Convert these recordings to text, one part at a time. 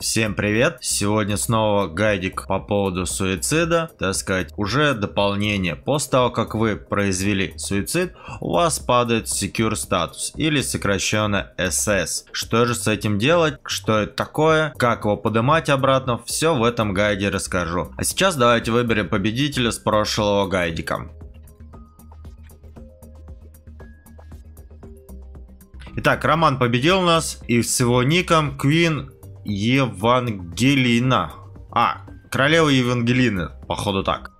Всем привет! Сегодня снова гайдик по поводу суицида, так сказать, уже дополнение. После того, как вы произвели суицид, у вас падает Secure статус или сокращенно SS. Что же с этим делать, что это такое, как его поднимать обратно, все в этом гайде расскажу. А сейчас давайте выберем победителя с прошлого гайдика. Итак, Роман победил нас и с его ником Queen Евангелина. А, королева Евангелины, походу так.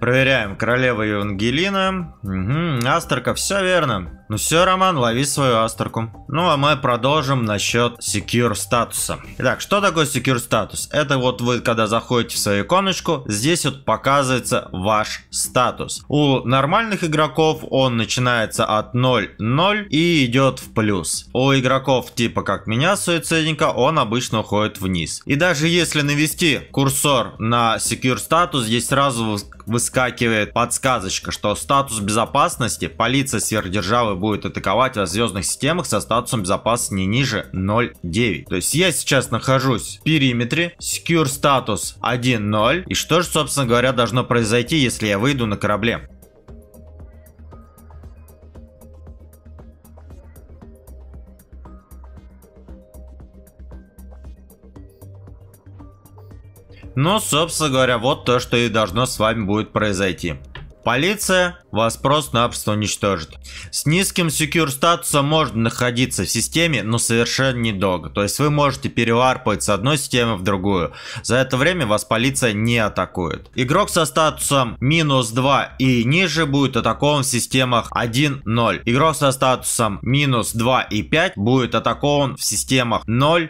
Проверяем. Королева Евангелина. Угу. Астерка, все верно. Ну все, Роман, лови свою астерку. Ну а мы продолжим насчет secure статуса. Итак, что такое secure статус? Это вот вы, когда заходите в свою иконочку, здесь вот показывается ваш статус. У нормальных игроков он начинается от 0-0 и идет в плюс. У игроков типа как меня, суицидника, он обычно уходит вниз. И даже если навести курсор на secure статус, здесь сразу выскакивает подсказочка, что статус безопасности, полиция сверхдержавы будет атаковать во звездных системах со статусом безопасности не ниже 0.9. То есть я сейчас нахожусь в периметре, secure статус 1.0. И что же, собственно говоря, должно произойти, если я выйду на корабле? Ну, собственно говоря, вот то, что и должно с вами будет произойти. Полиция вас просто-напросто уничтожит. С низким секьюр статусом можно находиться в системе, но совершенно недолго. То есть вы можете переварпать с одной системы в другую. За это время вас полиция не атакует. Игрок со статусом минус 2 и ниже будет атакован в системах 1-0. Игрок со статусом минус 2 и 5 будет атакован в системах 0-9.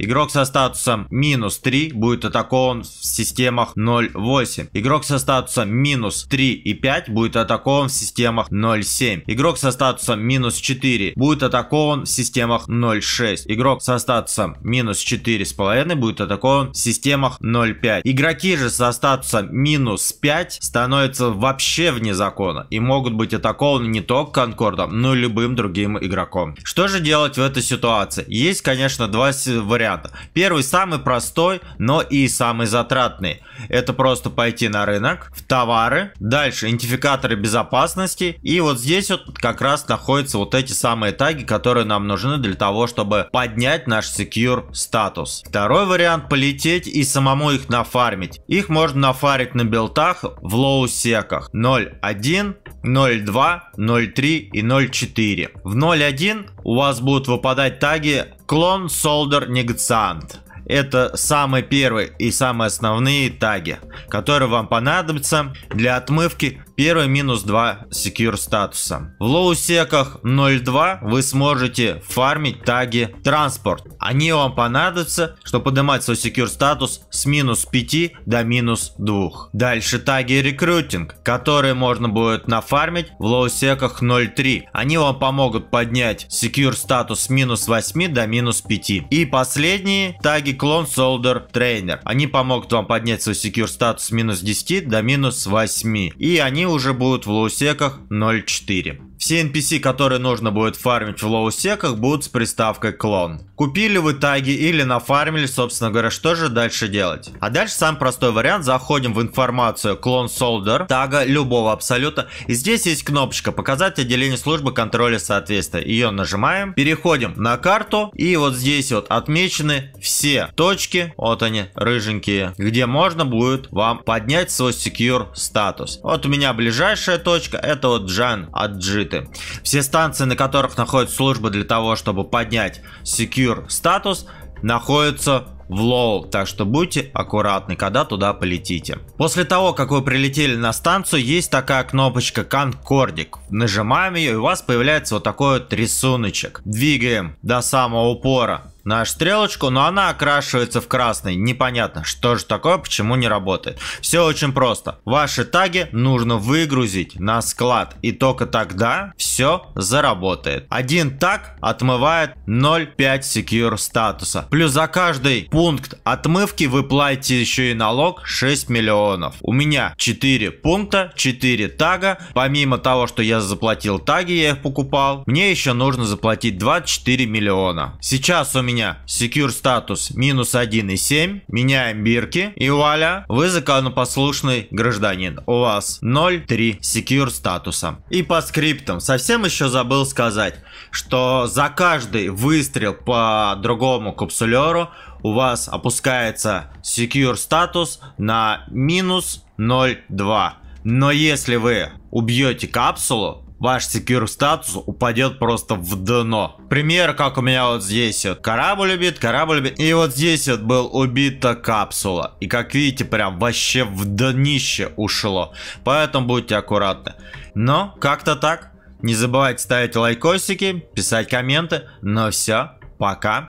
Игрок со статусом минус 3 будет атакован в системах 0-8. Игрок со статусом минус 3 и и 5 будет атакован в системах 0.7. Игрок со статусом минус 4 будет атакован в системах 0.6. Игрок со статусом минус 4,5 будет атакован в системах 0.5. Игроки же со статусом минус 5 становятся вообще вне закона и могут быть атакованы не только Конкордом, но и любым другим игроком. Что же делать в этой ситуации? Есть, конечно, два варианта. Первый самый простой, но и самый затратный. Это просто пойти на рынок, в товары, дальше дальше идентификаторы безопасности. И вот здесь вот как раз находятся вот эти самые таги, которые нам нужны для того, чтобы поднять наш secure статус. Второй вариант полететь и самому их нафармить. Их можно нафарить на билтах в лоу-секах 0.1, 0.2, 0.3 и 0.4. В 0.1 у вас будут выпадать таги клон, солдер, негациант это самые первые и самые основные таги, которые вам понадобятся для отмывки Первый минус 2 секьюр статуса. В лоу-секах 0.2 вы сможете фармить таги транспорт. Они вам понадобятся, чтобы поднимать свой секьюр статус с минус 5 до минус 2. Дальше таги рекрутинг, которые можно будет нафармить в лоу-секах 0.3. Они вам помогут поднять секьюр статус с минус 8 до минус 5. И последние таги клон солдер трейнер. Они помогут вам поднять свой секьюр статус с минус 10 до минус 8. И они они уже будут в лоусеках 0.4. Все NPC, которые нужно будет фармить в лоусеках, будут с приставкой клон. Купили вы таги или нафармили, собственно говоря, что же дальше делать? А дальше самый простой вариант. Заходим в информацию клон солдер, тага любого абсолюта. И здесь есть кнопочка показать отделение службы контроля соответствия. Ее нажимаем, переходим на карту и вот здесь вот отмечены все точки, вот они рыженькие, где можно будет вам поднять свой secure статус. Вот у меня ближайшая точка, это вот Джан Аджит закрыты. Все станции, на которых находится служба для того, чтобы поднять secure статус, находятся в Лол, так что будьте аккуратны, когда туда полетите. После того, как вы прилетели на станцию, есть такая кнопочка конкордик. Нажимаем ее и у вас появляется вот такой вот рисуночек. Двигаем до самого упора Наш стрелочку, но она окрашивается в красный. Непонятно, что же такое, почему не работает. Все очень просто. Ваши таги нужно выгрузить на склад. И только тогда все заработает. Один таг отмывает 0.5 секьюр статуса. Плюс за каждый пункт отмывки вы платите еще и налог 6 миллионов. У меня 4 пункта, 4 тага. Помимо того, что я заплатил таги, я их покупал. Мне еще нужно заплатить 24 миллиона. Сейчас у меня меня secure status минус 1,7. Меняем бирки. И вуаля, вы законопослушный гражданин. У вас 0,3 secure статуса. И по скриптам. Совсем еще забыл сказать, что за каждый выстрел по другому капсулеру у вас опускается secure статус на минус 0,2. Но если вы убьете капсулу, ваш секир статус упадет просто в дно. Пример, как у меня вот здесь вот корабль убит, корабль убит. И вот здесь вот был убита капсула. И как видите, прям вообще в днище ушло. Поэтому будьте аккуратны. Но как-то так. Не забывайте ставить лайкосики, писать комменты. Но все, пока.